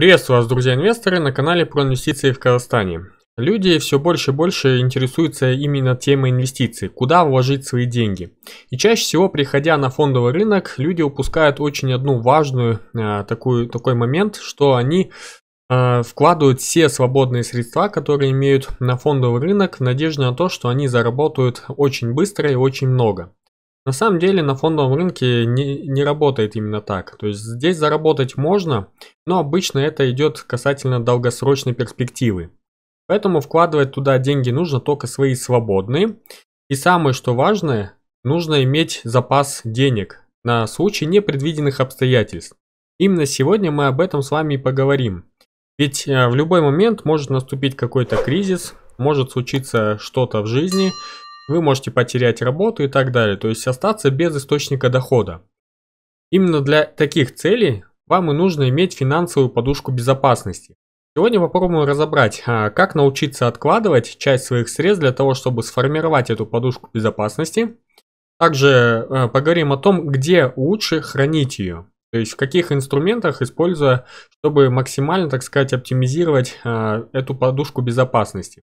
Приветствую вас, друзья инвесторы, на канале про инвестиции в Казахстане. Люди все больше и больше интересуются именно темой инвестиций, куда вложить свои деньги. И чаще всего, приходя на фондовый рынок, люди упускают очень одну важную э, такую, такой момент, что они э, вкладывают все свободные средства, которые имеют на фондовый рынок, в надежде на то, что они заработают очень быстро и очень много. На самом деле на фондовом рынке не, не работает именно так. То есть здесь заработать можно, но обычно это идет касательно долгосрочной перспективы. Поэтому вкладывать туда деньги нужно только свои свободные. И самое что важное, нужно иметь запас денег на случай непредвиденных обстоятельств. Именно сегодня мы об этом с вами и поговорим. Ведь э, в любой момент может наступить какой-то кризис, может случиться что-то в жизни, вы можете потерять работу и так далее, то есть остаться без источника дохода. Именно для таких целей вам и нужно иметь финансовую подушку безопасности. Сегодня попробуем разобрать, а, как научиться откладывать часть своих средств для того, чтобы сформировать эту подушку безопасности. Также а, поговорим о том, где лучше хранить ее. То есть в каких инструментах используя, чтобы максимально, так сказать, оптимизировать а, эту подушку безопасности.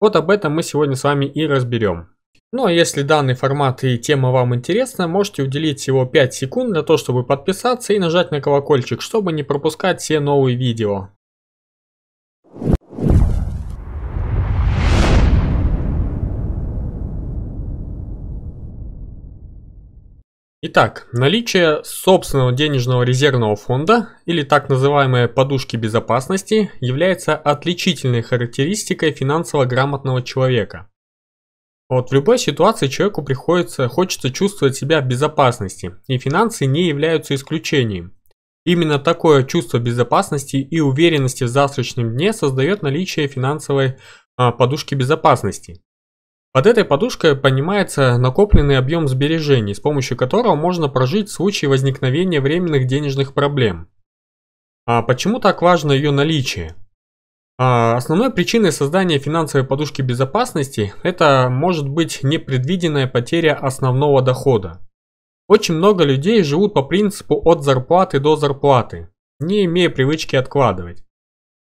Вот об этом мы сегодня с вами и разберем. Ну а если данный формат и тема вам интересна, можете уделить всего 5 секунд для того, чтобы подписаться и нажать на колокольчик, чтобы не пропускать все новые видео. Итак, наличие собственного денежного резервного фонда или так называемой подушки безопасности является отличительной характеристикой финансово грамотного человека. Вот в любой ситуации человеку приходится, хочется чувствовать себя в безопасности, и финансы не являются исключением. Именно такое чувство безопасности и уверенности в завтрашнем дне создает наличие финансовой а, подушки безопасности. Под этой подушкой понимается накопленный объем сбережений, с помощью которого можно прожить в случае возникновения временных денежных проблем. А почему так важно ее наличие? А основной причиной создания финансовой подушки безопасности это может быть непредвиденная потеря основного дохода. Очень много людей живут по принципу от зарплаты до зарплаты, не имея привычки откладывать.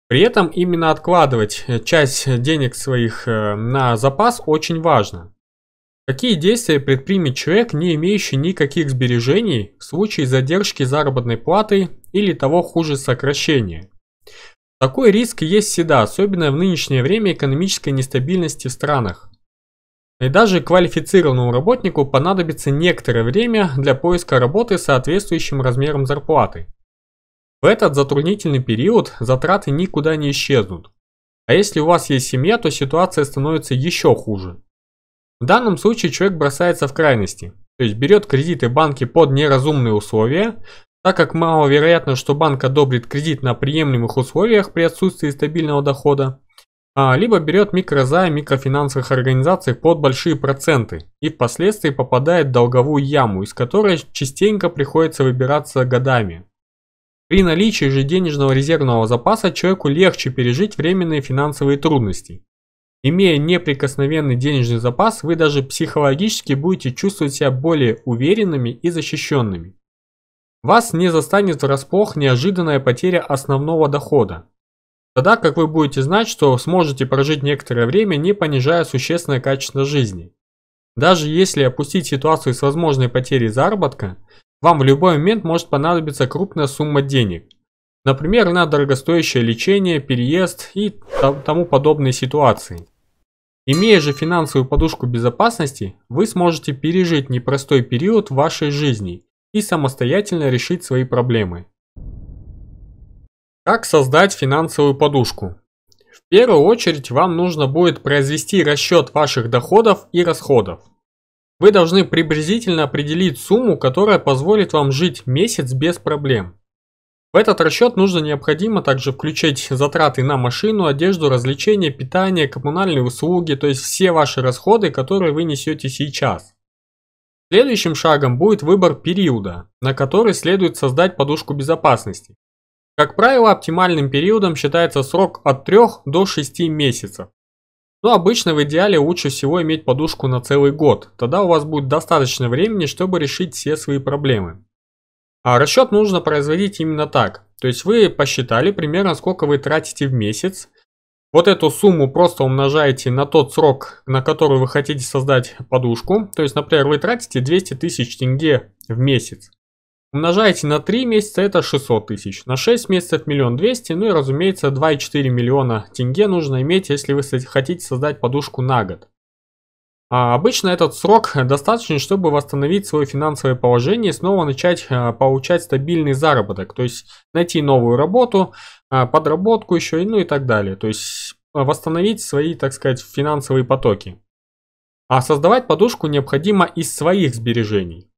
При этом именно откладывать э, часть денег своих э, на запас очень важно. Какие действия предпримет человек, не имеющий никаких сбережений в случае задержки заработной платы или того хуже сокращения? Такой риск есть всегда, особенно в нынешнее время экономической нестабильности в странах. И даже квалифицированному работнику понадобится некоторое время для поиска работы с соответствующим размером зарплаты. В этот затруднительный период затраты никуда не исчезнут. А если у вас есть семья, то ситуация становится еще хуже. В данном случае человек бросается в крайности, то есть берет кредиты банки под неразумные условия, так как маловероятно, что банк одобрит кредит на приемлемых условиях при отсутствии стабильного дохода, а, либо берет микрозайм микрофинансовых организаций под большие проценты и впоследствии попадает в долговую яму, из которой частенько приходится выбираться годами. При наличии же денежного резервного запаса человеку легче пережить временные финансовые трудности. Имея неприкосновенный денежный запас, вы даже психологически будете чувствовать себя более уверенными и защищенными. Вас не застанет врасплох неожиданная потеря основного дохода. Тогда как вы будете знать, что сможете прожить некоторое время, не понижая существенное качество жизни. Даже если опустить ситуацию с возможной потерей заработка, вам в любой момент может понадобиться крупная сумма денег. Например, на дорогостоящее лечение, переезд и тому подобные ситуации. Имея же финансовую подушку безопасности, вы сможете пережить непростой период вашей жизни и самостоятельно решить свои проблемы. Как создать финансовую подушку? В первую очередь вам нужно будет произвести расчет ваших доходов и расходов. Вы должны приблизительно определить сумму, которая позволит вам жить месяц без проблем. В этот расчет нужно необходимо также включить затраты на машину, одежду, развлечения, питание, коммунальные услуги, то есть все ваши расходы, которые вы несете сейчас. Следующим шагом будет выбор периода, на который следует создать подушку безопасности. Как правило, оптимальным периодом считается срок от 3 до 6 месяцев. Но ну, обычно в идеале лучше всего иметь подушку на целый год, тогда у вас будет достаточно времени, чтобы решить все свои проблемы. А расчет нужно производить именно так, то есть вы посчитали примерно сколько вы тратите в месяц, вот эту сумму просто умножаете на тот срок, на который вы хотите создать подушку, то есть, например, вы тратите 200 тысяч тенге в месяц. Умножаете на 3 месяца, это 600 тысяч. На 6 месяцев миллион двести. Ну и разумеется 2,4 миллиона тенге нужно иметь, если вы хотите создать подушку на год. А обычно этот срок достаточен, чтобы восстановить свое финансовое положение и снова начать а, получать стабильный заработок. То есть найти новую работу, а, подработку еще и ну и так далее. То есть восстановить свои, так сказать, финансовые потоки. А создавать подушку необходимо из своих сбережений.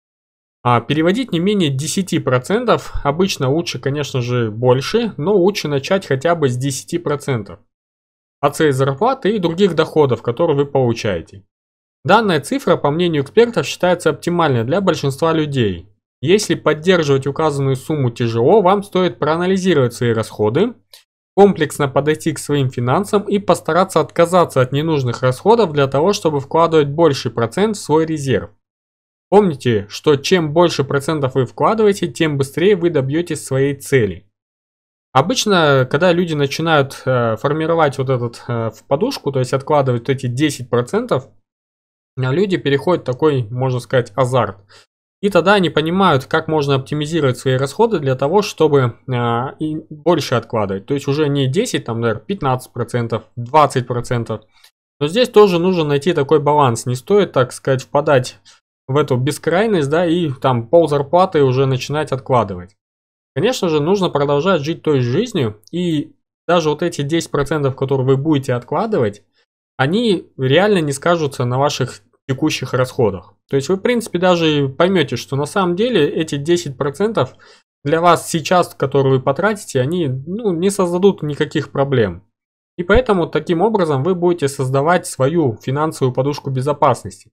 А переводить не менее 10%, обычно лучше, конечно же, больше, но лучше начать хотя бы с 10% от своей зарплаты и других доходов, которые вы получаете. Данная цифра, по мнению экспертов, считается оптимальной для большинства людей. Если поддерживать указанную сумму тяжело, вам стоит проанализировать свои расходы, комплексно подойти к своим финансам и постараться отказаться от ненужных расходов для того, чтобы вкладывать больший процент в свой резерв. Помните, что чем больше процентов вы вкладываете, тем быстрее вы добьетесь своей цели. Обычно, когда люди начинают э, формировать вот этот э, в подушку, то есть откладывать эти 10%, люди переходят в такой, можно сказать, азарт. И тогда они понимают, как можно оптимизировать свои расходы для того, чтобы э, и больше откладывать. То есть уже не 10, там, наверное, 15%, 20%. Но здесь тоже нужно найти такой баланс. Не стоит, так сказать, впадать в эту бескрайность, да, и там пол зарплаты уже начинать откладывать. Конечно же, нужно продолжать жить той жизнью, и даже вот эти 10%, которые вы будете откладывать, они реально не скажутся на ваших текущих расходах. То есть вы, в принципе, даже поймете, что на самом деле эти 10% для вас сейчас, которые вы потратите, они ну, не создадут никаких проблем. И поэтому таким образом вы будете создавать свою финансовую подушку безопасности.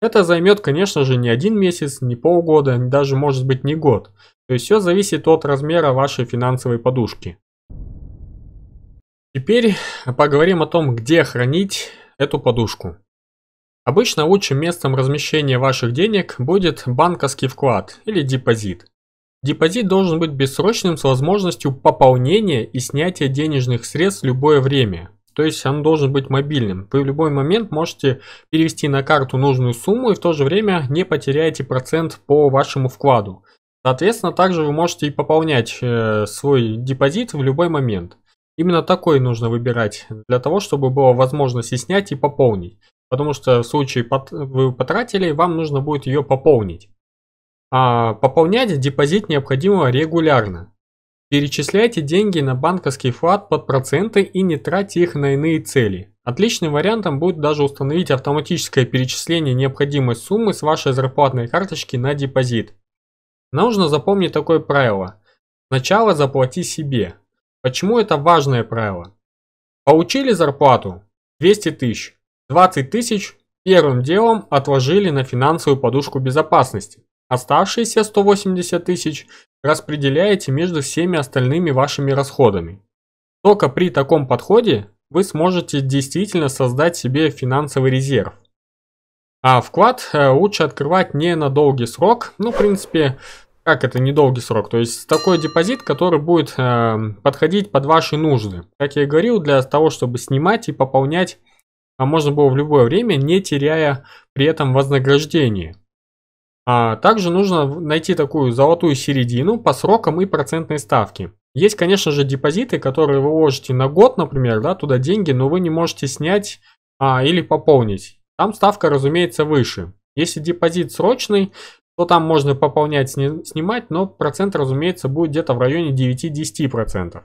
Это займет, конечно же, не один месяц, не полгода, даже может быть не год. То есть все зависит от размера вашей финансовой подушки. Теперь поговорим о том, где хранить эту подушку. Обычно лучшим местом размещения ваших денег будет банковский вклад или депозит. Депозит должен быть бессрочным с возможностью пополнения и снятия денежных средств в любое время. То есть он должен быть мобильным. Вы в любой момент можете перевести на карту нужную сумму и в то же время не потеряете процент по вашему вкладу. Соответственно, также вы можете и пополнять э, свой депозит в любой момент. Именно такой нужно выбирать для того, чтобы была возможность и снять, и пополнить. Потому что в случае вы потратили, вам нужно будет ее пополнить. А пополнять депозит необходимо регулярно. Перечисляйте деньги на банковский вклад под проценты и не тратьте их на иные цели. Отличным вариантом будет даже установить автоматическое перечисление необходимой суммы с вашей зарплатной карточки на депозит. Нужно запомнить такое правило. Сначала заплати себе. Почему это важное правило? Получили зарплату 200 тысяч, 20 тысяч первым делом отложили на финансовую подушку безопасности. Оставшиеся 180 тысяч распределяете между всеми остальными вашими расходами. Только при таком подходе вы сможете действительно создать себе финансовый резерв. А вклад э, лучше открывать не на долгий срок, ну, в принципе, как это недолгий срок, то есть такой депозит, который будет э, подходить под ваши нужды. Как я и говорил, для того, чтобы снимать и пополнять а можно было в любое время, не теряя при этом вознаграждение. А также нужно найти такую золотую середину по срокам и процентной ставке. Есть, конечно же, депозиты, которые вы вложите на год, например, да, туда деньги, но вы не можете снять а, или пополнить. Там ставка, разумеется, выше. Если депозит срочный, то там можно пополнять, снимать, но процент, разумеется, будет где-то в районе 9-10%.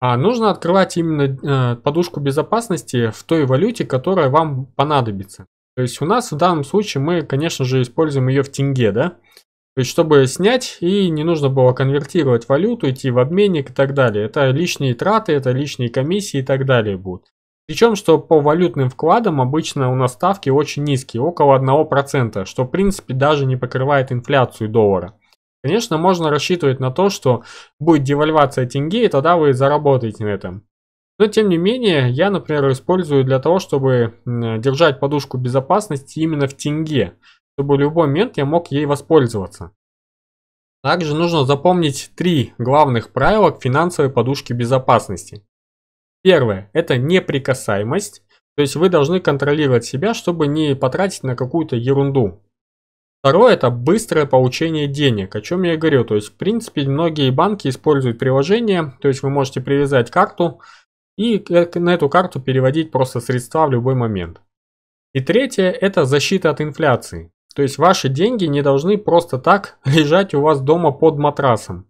А нужно открывать именно э, подушку безопасности в той валюте, которая вам понадобится. То есть у нас в данном случае мы, конечно же, используем ее в тенге, да? То есть чтобы снять и не нужно было конвертировать валюту, идти в обменник и так далее. Это лишние траты, это лишние комиссии и так далее будут. Причем, что по валютным вкладам обычно у нас ставки очень низкие, около 1%, что в принципе даже не покрывает инфляцию доллара. Конечно, можно рассчитывать на то, что будет девальвация тенге, и тогда вы заработаете на этом. Но тем не менее, я, например, использую для того, чтобы держать подушку безопасности именно в тенге, чтобы в любой момент я мог ей воспользоваться. Также нужно запомнить три главных правила к финансовой подушке безопасности. Первое – это неприкасаемость, то есть вы должны контролировать себя, чтобы не потратить на какую-то ерунду. Второе – это быстрое получение денег, о чем я и говорю. То есть, в принципе, многие банки используют приложение, то есть вы можете привязать карту, и на эту карту переводить просто средства в любой момент. И третье – это защита от инфляции. То есть ваши деньги не должны просто так лежать у вас дома под матрасом.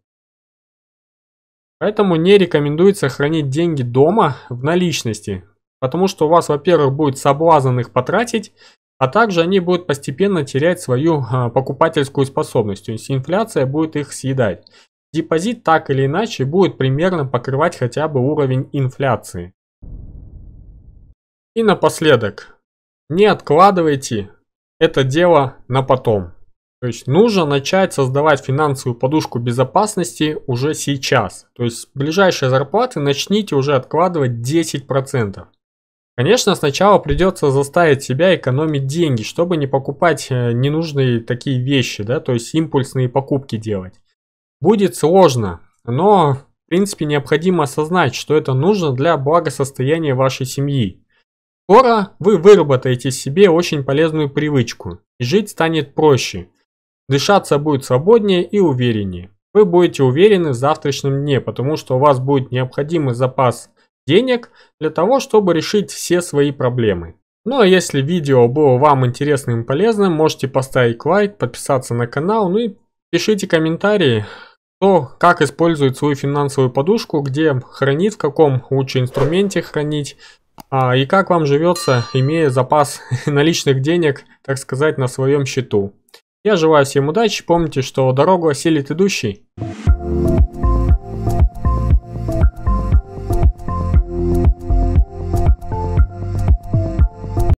Поэтому не рекомендуется хранить деньги дома в наличности, потому что у вас, во-первых, будет соблазн их потратить, а также они будут постепенно терять свою а, покупательскую способность, то есть инфляция будет их съедать депозит так или иначе будет примерно покрывать хотя бы уровень инфляции. И напоследок, не откладывайте это дело на потом. То есть нужно начать создавать финансовую подушку безопасности уже сейчас. То есть с ближайшей зарплаты начните уже откладывать 10%. Конечно, сначала придется заставить себя экономить деньги, чтобы не покупать э, ненужные такие вещи, да, то есть импульсные покупки делать. Будет сложно, но в принципе необходимо осознать, что это нужно для благосостояния вашей семьи. Скоро вы выработаете себе очень полезную привычку, и жить станет проще. Дышаться будет свободнее и увереннее. Вы будете уверены в завтрашнем дне, потому что у вас будет необходимый запас денег для того, чтобы решить все свои проблемы. Ну а если видео было вам интересным и полезным, можете поставить лайк, подписаться на канал, ну и пишите комментарии, то, как использовать свою финансовую подушку, где хранить, в каком лучше инструменте хранить, а, и как вам живется, имея запас наличных денег, так сказать, на своем счету. Я желаю всем удачи, помните, что дорогу осилит идущий.